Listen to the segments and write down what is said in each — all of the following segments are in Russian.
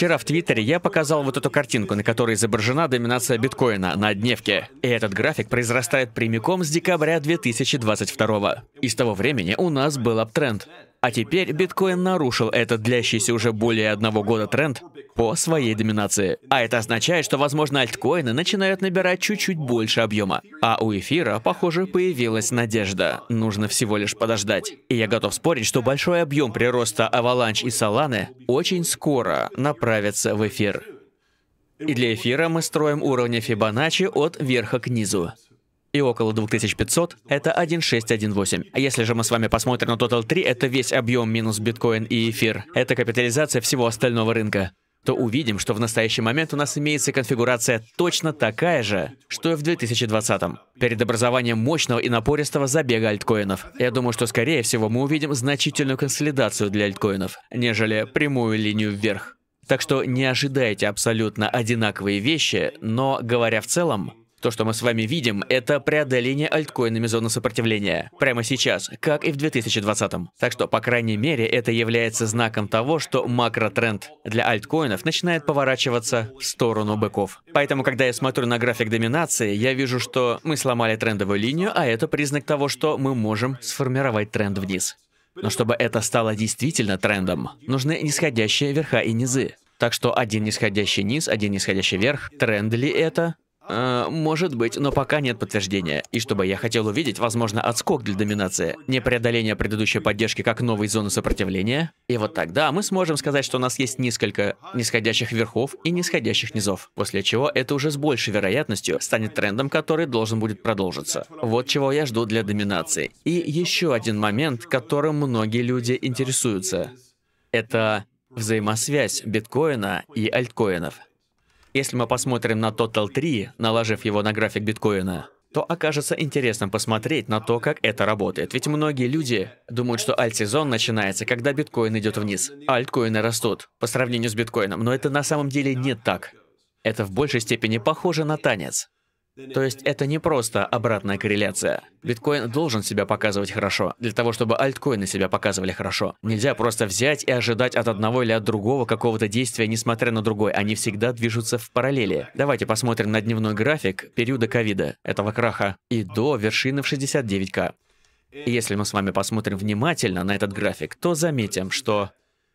Вчера в Твиттере я показал вот эту картинку, на которой изображена доминация биткоина на дневке. И этот график произрастает прямиком с декабря 2022. И с того времени у нас был аптренд. А теперь биткоин нарушил этот длящийся уже более одного года тренд по своей доминации. А это означает, что, возможно, альткоины начинают набирать чуть-чуть больше объема. А у эфира, похоже, появилась надежда. Нужно всего лишь подождать. И я готов спорить, что большой объем прироста Аваланч и Solana очень скоро направится в эфир. И для эфира мы строим уровни Фибоначчи от верха к низу и около 2500 — это 1.618. А Если же мы с вами посмотрим на Total 3, это весь объем минус биткоин и эфир. Это капитализация всего остального рынка то увидим, что в настоящий момент у нас имеется конфигурация точно такая же, что и в 2020 -м. Перед образованием мощного и напористого забега альткоинов. Я думаю, что скорее всего мы увидим значительную консолидацию для альткоинов, нежели прямую линию вверх. Так что не ожидайте абсолютно одинаковые вещи, но говоря в целом, то, что мы с вами видим, это преодоление альткоинами зоны сопротивления. Прямо сейчас, как и в 2020. Так что, по крайней мере, это является знаком того, что макротренд для альткоинов начинает поворачиваться в сторону быков. Поэтому, когда я смотрю на график доминации, я вижу, что мы сломали трендовую линию, а это признак того, что мы можем сформировать тренд вниз. Но чтобы это стало действительно трендом, нужны нисходящие верха и низы. Так что один нисходящий низ, один нисходящий верх. Тренд ли это? Э, может быть, но пока нет подтверждения. И чтобы я хотел увидеть, возможно, отскок для доминации, не преодоление предыдущей поддержки как новой зоны сопротивления. И вот тогда мы сможем сказать, что у нас есть несколько нисходящих верхов и нисходящих низов, после чего это уже с большей вероятностью станет трендом, который должен будет продолжиться. Вот чего я жду для доминации. И еще один момент, которым многие люди интересуются. Это взаимосвязь биткоина и альткоинов. Если мы посмотрим на Total 3, наложив его на график биткоина, то окажется интересным посмотреть на то, как это работает. Ведь многие люди думают, что альт-сезон начинается, когда биткоин идет вниз. А альткоины растут по сравнению с биткоином, но это на самом деле не так. Это в большей степени похоже на танец. То есть это не просто обратная корреляция. Биткоин должен себя показывать хорошо, для того, чтобы альткоины себя показывали хорошо. Нельзя просто взять и ожидать от одного или от другого какого-то действия, несмотря на другой. Они всегда движутся в параллели. Давайте посмотрим на дневной график периода ковида, этого краха, и до вершины в 69к. если мы с вами посмотрим внимательно на этот график, то заметим, что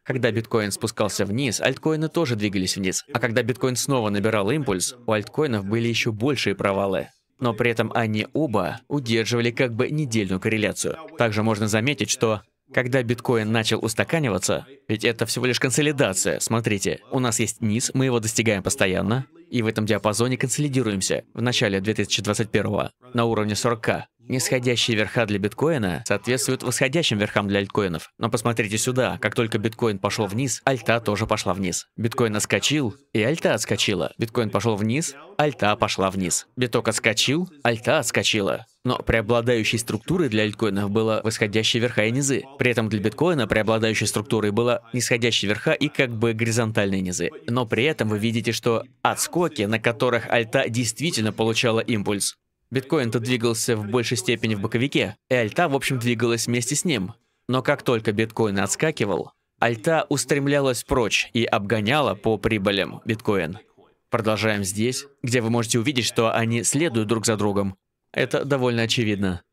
когда биткоин спускался вниз, альткоины тоже двигались вниз. А когда биткоин снова набирал импульс, у альткоинов были еще большие провалы. Но при этом они оба удерживали как бы недельную корреляцию. Также можно заметить, что когда биткоин начал устаканиваться, ведь это всего лишь консолидация, смотрите, у нас есть низ, мы его достигаем постоянно, и в этом диапазоне консолидируемся в начале 2021 на уровне 40 Нисходящие верха для биткоина соответствуют восходящим верхам для альткоинов. Но посмотрите сюда, как только биткоин пошел вниз, альта тоже пошла вниз. Биткоин отскочил, и альта отскочила. Биткоин пошел вниз, альта пошла вниз. Биток отскочил, альта отскочила. Но преобладающей структурой для альткоинов было восходящие верха и низы. При этом для биткоина преобладающей структурой было нисходящие верха и как бы горизонтальные низы. Но при этом вы видите, что отскоки, на которых альта действительно получала импульс, Биткоин-то двигался в большей степени в боковике, и альта, в общем, двигалась вместе с ним. Но как только биткоин отскакивал, альта устремлялась прочь и обгоняла по прибылям биткоин. Продолжаем здесь, где вы можете увидеть, что они следуют друг за другом. Это довольно очевидно.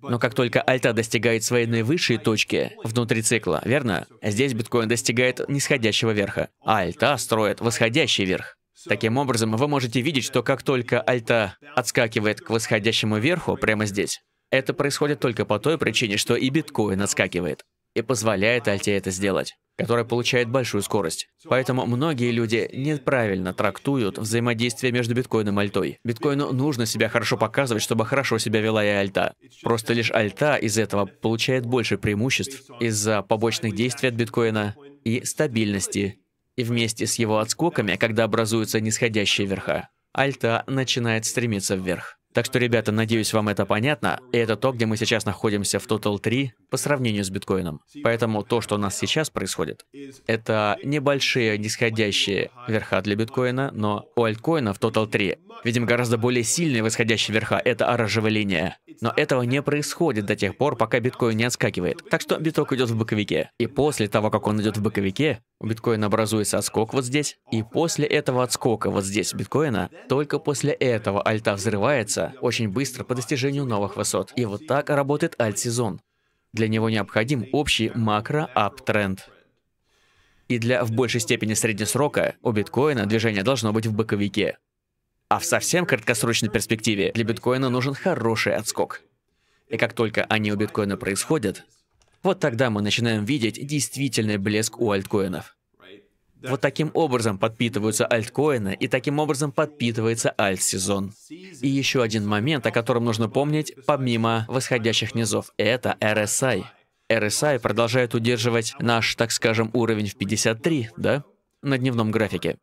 Но как только альта достигает своей наивысшей точки внутри цикла, верно? Здесь биткоин достигает нисходящего верха, а альта строит восходящий верх. Таким образом, вы можете видеть, что как только альта отскакивает к восходящему верху, прямо здесь, это происходит только по той причине, что и биткоин отскакивает и позволяет альте это сделать, которая получает большую скорость. Поэтому многие люди неправильно трактуют взаимодействие между биткоином и альтой. Биткоину нужно себя хорошо показывать, чтобы хорошо себя вела и альта. Просто лишь альта из этого получает больше преимуществ из-за побочных действий от биткоина и стабильности и вместе с его отскоками, когда образуются нисходящие верха, альта начинает стремиться вверх. Так что, ребята, надеюсь, вам это понятно, и это то, где мы сейчас находимся в Total 3 по сравнению с биткоином. Поэтому то, что у нас сейчас происходит, это небольшие нисходящие верха для биткоина, но у альткоина в Total 3 видим гораздо более сильные восходящие верха, это оранжевая линия. Но этого не происходит до тех пор, пока биткоин не отскакивает. Так что биток идет в боковике. И после того, как он идет в боковике, у биткоина образуется отскок вот здесь. И после этого отскока вот здесь биткоина, только после этого альта взрывается очень быстро по достижению новых высот. И вот так работает альт-сезон. Для него необходим общий макро аптренд И для в большей степени среднесрока у биткоина движение должно быть в боковике. А в совсем краткосрочной перспективе для биткоина нужен хороший отскок. И как только они у биткоина происходят, вот тогда мы начинаем видеть действительный блеск у альткоинов. Вот таким образом подпитываются альткоины, и таким образом подпитывается альт-сезон. И еще один момент, о котором нужно помнить, помимо восходящих низов, это RSI. RSI продолжает удерживать наш, так скажем, уровень в 53, да? На дневном графике.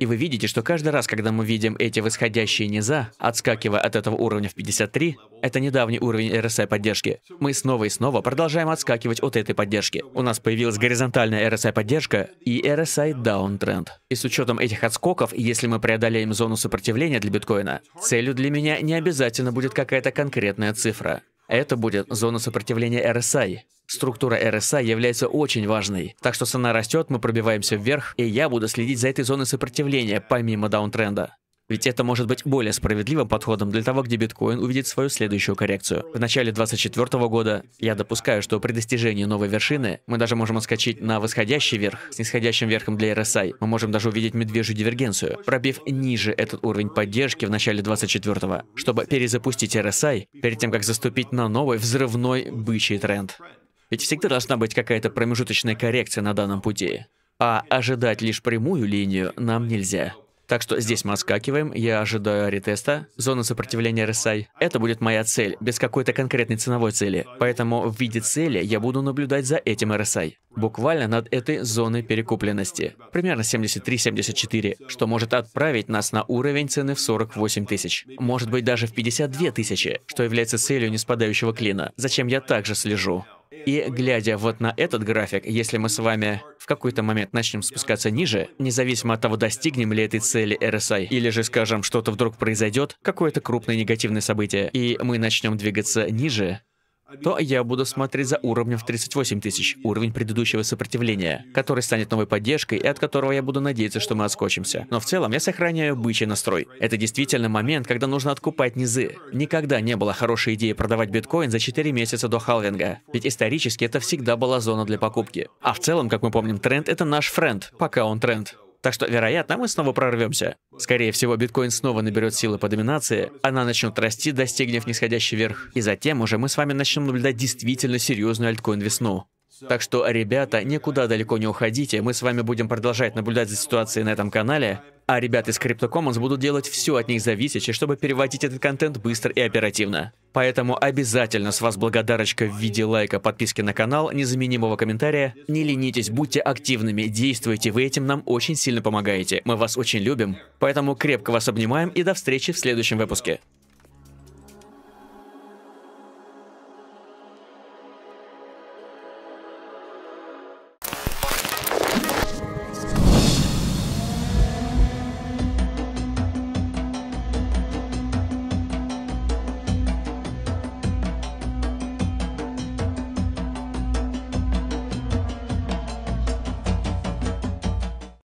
И вы видите, что каждый раз, когда мы видим эти восходящие низа, отскакивая от этого уровня в 53, это недавний уровень RSI поддержки, мы снова и снова продолжаем отскакивать от этой поддержки. У нас появилась горизонтальная RSI поддержка и RSI downtrend. И с учетом этих отскоков, если мы преодолеем зону сопротивления для биткоина, целью для меня не обязательно будет какая-то конкретная цифра. Это будет зона сопротивления RSI. Структура РСА является очень важной, так что цена растет, мы пробиваемся вверх, и я буду следить за этой зоной сопротивления, помимо даунтренда. Ведь это может быть более справедливым подходом для того, где биткоин увидит свою следующую коррекцию. В начале 2024 года я допускаю, что при достижении новой вершины мы даже можем отскочить на восходящий верх с нисходящим верхом для RSI. Мы можем даже увидеть медвежью дивергенцию, пробив ниже этот уровень поддержки в начале 2024, чтобы перезапустить RSI перед тем, как заступить на новый взрывной бычий тренд. Ведь всегда должна быть какая-то промежуточная коррекция на данном пути. А ожидать лишь прямую линию нам нельзя. Так что здесь мы отскакиваем, я ожидаю ретеста, зона сопротивления RSI. Это будет моя цель, без какой-то конкретной ценовой цели. Поэтому в виде цели я буду наблюдать за этим RSI. Буквально над этой зоной перекупленности. Примерно 73-74, что может отправить нас на уровень цены в 48 тысяч. Может быть даже в 52 тысячи, что является целью неспадающего клина. Зачем я также слежу. И глядя вот на этот график, если мы с вами в какой-то момент начнем спускаться ниже, независимо от того, достигнем ли этой цели RSI, или же, скажем, что-то вдруг произойдет, какое-то крупное негативное событие, и мы начнем двигаться ниже, то я буду смотреть за уровнем в 38 тысяч, уровень предыдущего сопротивления, который станет новой поддержкой и от которого я буду надеяться, что мы отскочимся. Но в целом я сохраняю бычий настрой. Это действительно момент, когда нужно откупать низы. Никогда не было хорошей идеи продавать биткоин за 4 месяца до халвинга, ведь исторически это всегда была зона для покупки. А в целом, как мы помним, тренд — это наш френд, пока он тренд. Так что, вероятно, мы снова прорвемся. Скорее всего, биткоин снова наберет силы по доминации, она начнет расти, достигнув нисходящий верх. И затем уже мы с вами начнем наблюдать действительно серьезную альткоин-весну. Так что, ребята, никуда далеко не уходите, мы с вами будем продолжать наблюдать за ситуацией на этом канале, а ребята из Crypto Commons будут делать все от них зависящее, чтобы переводить этот контент быстро и оперативно. Поэтому обязательно с вас благодарочка в виде лайка, подписки на канал, незаменимого комментария. Не ленитесь, будьте активными, действуйте, вы этим нам очень сильно помогаете. Мы вас очень любим, поэтому крепко вас обнимаем и до встречи в следующем выпуске.